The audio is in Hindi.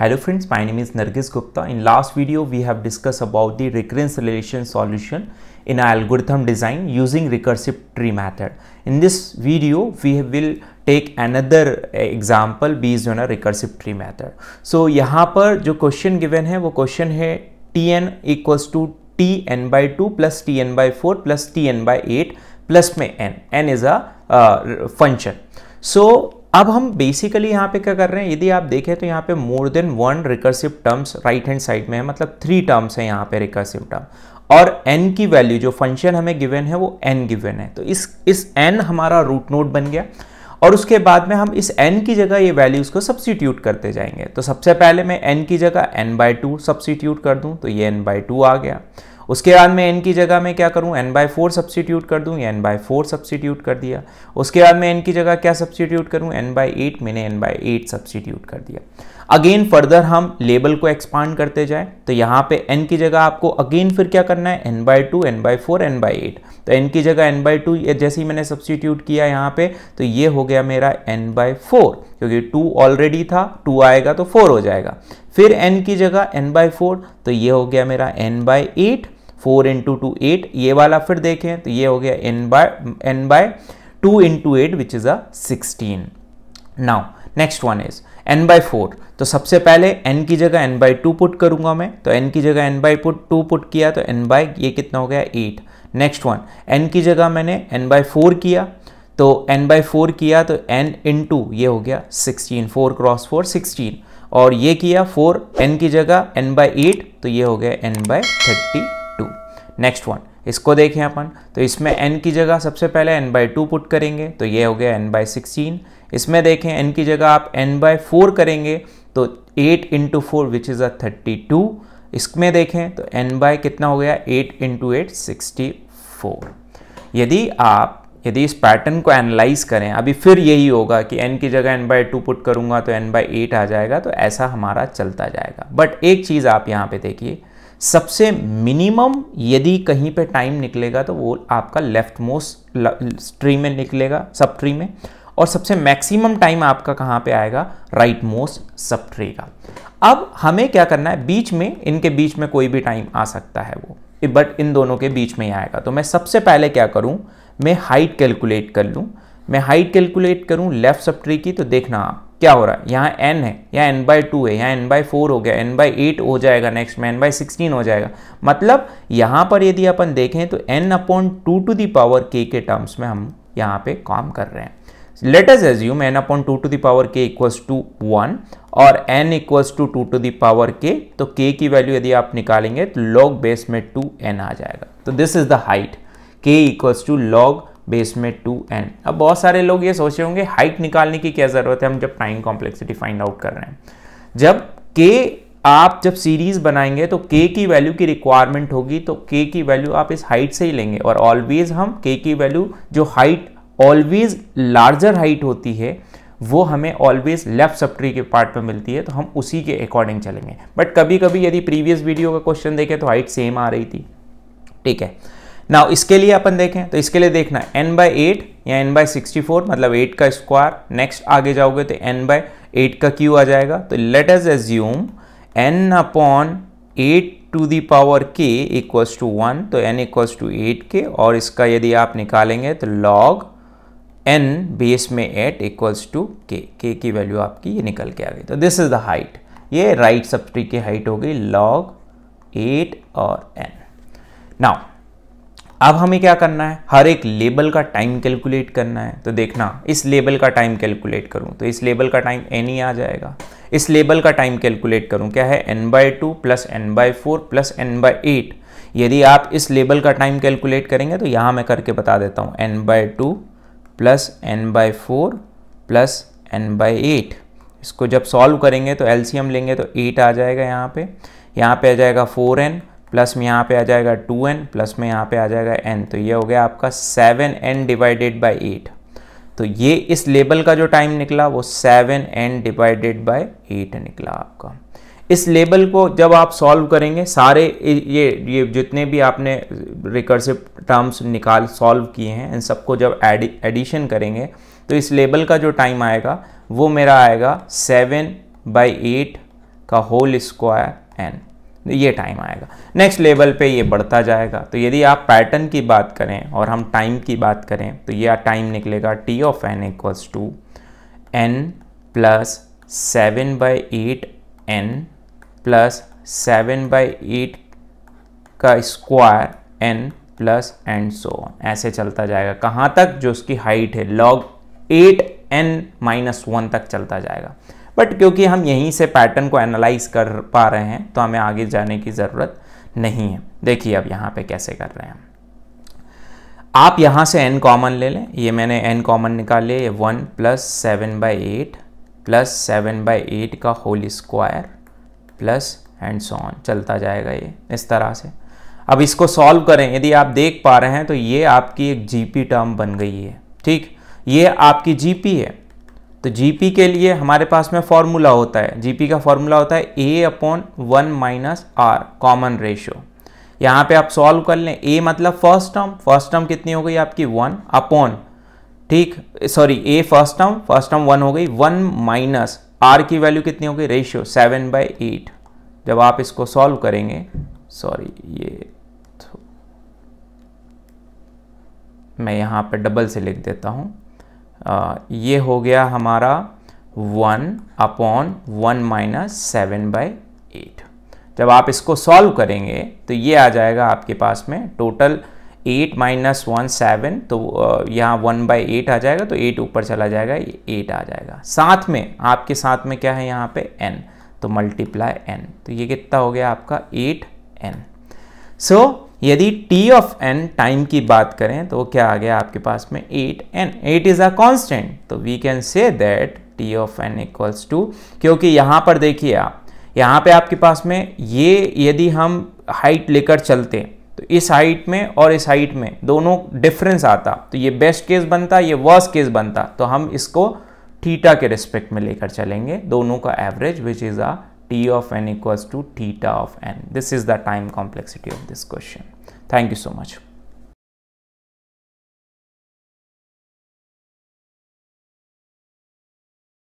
Hello friends, my name is Nargis Gupta. In last video, we have discussed about the recurrence relation solution in algorithm design using recursive tree method. In this video, we will take another example based on a recursive tree method. So यहाँ पर जो question given है वो question है tn equals to tn by 2 plus tn by 4 plus tn by 8 plus में n. n is a uh, function. So अब हम बेसिकली यहाँ पे क्या कर रहे हैं यदि आप देखें तो यहाँ पे more than one recursive terms right hand side में है मतलब थ्री टर्म्स हैं यहाँ पे रिकर्सिव टर्म और n की वैल्यू जो फंक्शन हमें गिवन है वो n गिवन है तो इस इस n हमारा रूट नोट बन गया और उसके बाद में हम इस n की जगह ये वैल्यूज़ को सब्सिट्यूट करते जाएंगे तो सबसे पहले मैं n की जगह n बाय टू सब्सिट्यूट कर दूँ तो ये n बाय टू आ गया उसके बाद मैं एन की जगह में क्या करूँ एन बाई फोर सब्सिट्यूट कर दूँ एन बाई फोर सब्सिट्यूट कर दिया उसके बाद मैं एन की जगह क्या सब्सटीट्यूट करूँ एन बाई एट मैंने एन बाई एट सब्सटीट्यूट कर दिया अगेन फर्दर हम लेबल को एक्सपांड करते जाए तो यहाँ पे एन की जगह आपको अगेन फिर क्या करना है N by two N by four N by eight तो एन की जगह एन बाई टू जैसे ही मैंने सब्सटीट्यूट किया यहाँ पे तो ये हो गया मेरा एन बाई फोर क्योंकि टू ऑलरेडी था टू आएगा तो फोर हो जाएगा फिर एन की जगह एन बाई फोर तो ये हो गया मेरा N by eight four into two eight ये वाला फिर देखें तो ये हो गया n by n by two into eight which is a sixteen now next one is n by four तो सबसे पहले एन की जगह एन बाई टू पुट करूंगा मैं तो एन की जगह n by put two put किया तो एन बाई ये कितना हो गया एट नेक्स्ट वन एन की जगह मैंने एन बाय फोर किया तो एन बाय फोर किया तो एन इन टू ये हो गया sixteen four cross four sixteen और ये किया फोर एन की जगह एन बाई एट तो ये हो गया n by thirty next one इसको देखें अपन तो इसमें एन की जगह सबसे पहले एन बाई टू पुट करेंगे तो ये हो गया एन बाई सिक्सटीन इसमें देखें एन की जगह आप एन बाई फोर करेंगे तो eight into four which is a thirty two इसमें देखें तो एन बाई कितना हो गया eight into eight sixty four यदि आप यदि इस पैटर्न को एनालाइज करें अभी फिर यही होगा कि एन की जगह एन बाई टू पुट करूंगा तो एन बाई एट आ जाएगा तो ऐसा हमारा चलता जाएगा बट एक चीज़ आप यहाँ पे देखिए सबसे मिनिमम यदि कहीं पे टाइम निकलेगा तो वो आपका लेफ्ट मोस्ट स्ट्रीम में निकलेगा सब ट्री में और सबसे मैक्सिमम टाइम आपका कहाँ पे आएगा राइट मोस्ट सब ट्री का अब हमें क्या करना है बीच में इनके बीच में कोई भी टाइम आ सकता है वो बट इन दोनों के बीच में ही आएगा तो मैं सबसे पहले क्या करूँ मैं हाइट कैलकुलेट कर लूँ मैं हाइट कैलकुलेट करूँ लेफ्ट सब ट्री की तो देखना आप क्या हो रहा है यहाँ एन है या एन बाई टू है या एन बाई फोर हो गया एन बाई एट हो जाएगा नेक्स्ट में एन बाई सिक्सटीन हो जाएगा मतलब यहाँ पर यदि अपन देखें तो n upon two to the power k के टर्म्स में हम यहाँ पे काम कर रहे हैं let us assume n upon two to the power k equals to one और n equals to two to the power k तो के की वैल्यू यदि आप निकालेंगे तो लॉग बेस में टू एन आ जाएगा तो this is the height k equals to log base में टू एन अब बहुत सारे लोग ये सोचे होंगे हाइट निकालने की क्या ज़रूरत है हम जब टाइम कॉम्प्लेक्सिटी फाइंड आउट कर रहे हैं जब के आप जब सीरीज़ बनाएंगे तो के की वैल्यू की रिक्वायरमेंट होगी तो के की वैल्यू आप इस हाइट से ही लेंगे और ऑलवेज़ हम के की वैल्यू जो हाइट ऑलवेज़ लार्जर हाइट होती है वो हमें ऑलवेज लेफ्ट सब के पार्ट में मिलती है तो हम उसी के अकॉर्डिंग चलेंगे बट कभी कभी यदि प्रीवियस वीडियो का क्वेश्चन देखें तो हाइट सेम आ रही थी ठीक है ना इसके लिए अपन देखें तो इसके लिए देखना एन बाई एट या एन बाई सिक्सटी फोर मतलब एट का स्क्वायर नेक्स्ट आगे जाओगे तो एन बाई एट का क्यू आ जाएगा तो let us assume n upon eight to the power k equals to one तो n equals to eight k और इसका यदि आप निकालेंगे तो लॉग एन बेस में eight equals to k k की वैल्यू आपकी ये निकल के आ गई तो दिस इज द हाइट ये राइट right सबट्री की हाइट हो गई लॉग एट और एन नाउ अब हमें क्या करना है हर एक लेबल का टाइम कैलकुलेट करना है तो देखना इस लेबल का टाइम कैलकुलेट करूं तो इस लेबल का टाइम एन ही आ जाएगा इस लेबल का टाइम कैलकुलेट करूं क्या है N by two plus n by four plus n by eight यदि आप इस लेबल का टाइम कैलकुलेट करेंगे तो यहाँ मैं करके बता देता हूँ n by two plus n by four plus n by eight इसको जब सॉल्व करेंगे तो एलसीएम लेंगे तो एट आ जाएगा यहाँ पे यहाँ पे आ जाएगा फोर एन प्लस में यहाँ पे आ जाएगा टू एन प्लस में यहाँ पे आ जाएगा एन तो ये हो गया आपका seven n divided by eight तो ये इस लेबल का जो टाइम निकला वो seven n divided by eight निकला आपका इस लेबल को जब आप सॉल्व करेंगे सारे ये ये जितने भी आपने रिकर्सिव टर्म्स निकाल सॉल्व किए हैं इन सबको जब एडिशन करेंगे तो इस लेबल का जो टाइम आएगा वो मेरा आएगा सेवन बाई एट का होल स्क्वायर एन ये टाइम आएगा नेक्स्ट लेवल पे ये बढ़ता जाएगा तो यदि आप पैटर्न की बात करें और हम टाइम की बात करें तो यह टाइम निकलेगा T of n equals to n plus seven by eight n plus seven by eight का square n plus and so ऐसे चलता जाएगा कहाँ तक जो उसकी हाइट है log eight n minus one तक चलता जाएगा बट क्योंकि हम यहीं से पैटर्न को एनालाइज कर पा रहे हैं तो हमें आगे जाने की ज़रूरत नहीं है देखिए अब यहाँ पे कैसे कर रहे हैं आप यहाँ से एन कॉमन ले लें ये मैंने एन कॉमन निकाले ये one plus seven by eight plus seven by eight का whole square plus and on चलता जाएगा ये इस तरह से अब इसको सॉल्व करें यदि आप देख पा रहे हैं तो ये आपकी एक जीपी टर्म बन गई है ठीक ये आपकी जी है तो जीपी के लिए हमारे पास में फॉर्मूला होता है जीपी का फॉर्मूला होता है a upon one minus r common ratio यहाँ पे आप सॉल्व कर लें ए मतलब फर्स्ट टर्म फर्स्ट टर्म कितनी हो गई आपकी वन अपॉन ठीक sorry a first term first term one हो गई वन माइनस आर की वैल्यू कितनी हो गई रेशियो सेवन बाई एट जब आप इसको सॉल्व करेंगे सॉरी ये तो मैं यहाँ पर डबल से लिख देता हूँ ये हो गया हमारा one upon one minus seven by eight जब आप इसको सॉल्व करेंगे तो ये आ जाएगा आपके पास में total eight minus one seven तो यहाँ वन बाई एट आ जाएगा तो एट ऊपर चला जाएगा ये एट आ जाएगा साथ में आपके साथ में क्या है यहाँ पे एन तो मल्टीप्लाई एन तो ये कितना हो गया आपका एट एन सो यदि टी ऑफ एन टाइम की बात करें तो क्या आ गया आपके पास में eight n eight is a constant तो we can say that T of n equals to क्योंकि यहां पर देखिए आप यहाँ पे आपके पास में ये यदि हम हाइट लेकर चलते तो इस हाइट में और इस हाइट में दोनों डिफरेंस आता तो ये बेस्ट केस बनता ये वर्स्ट केस बनता तो हम इसको थीटा के रिस्पेक्ट में लेकर चलेंगे दोनों का average which is a t of n equals to theta of n. This is the time complexity of this question. Thank you so much.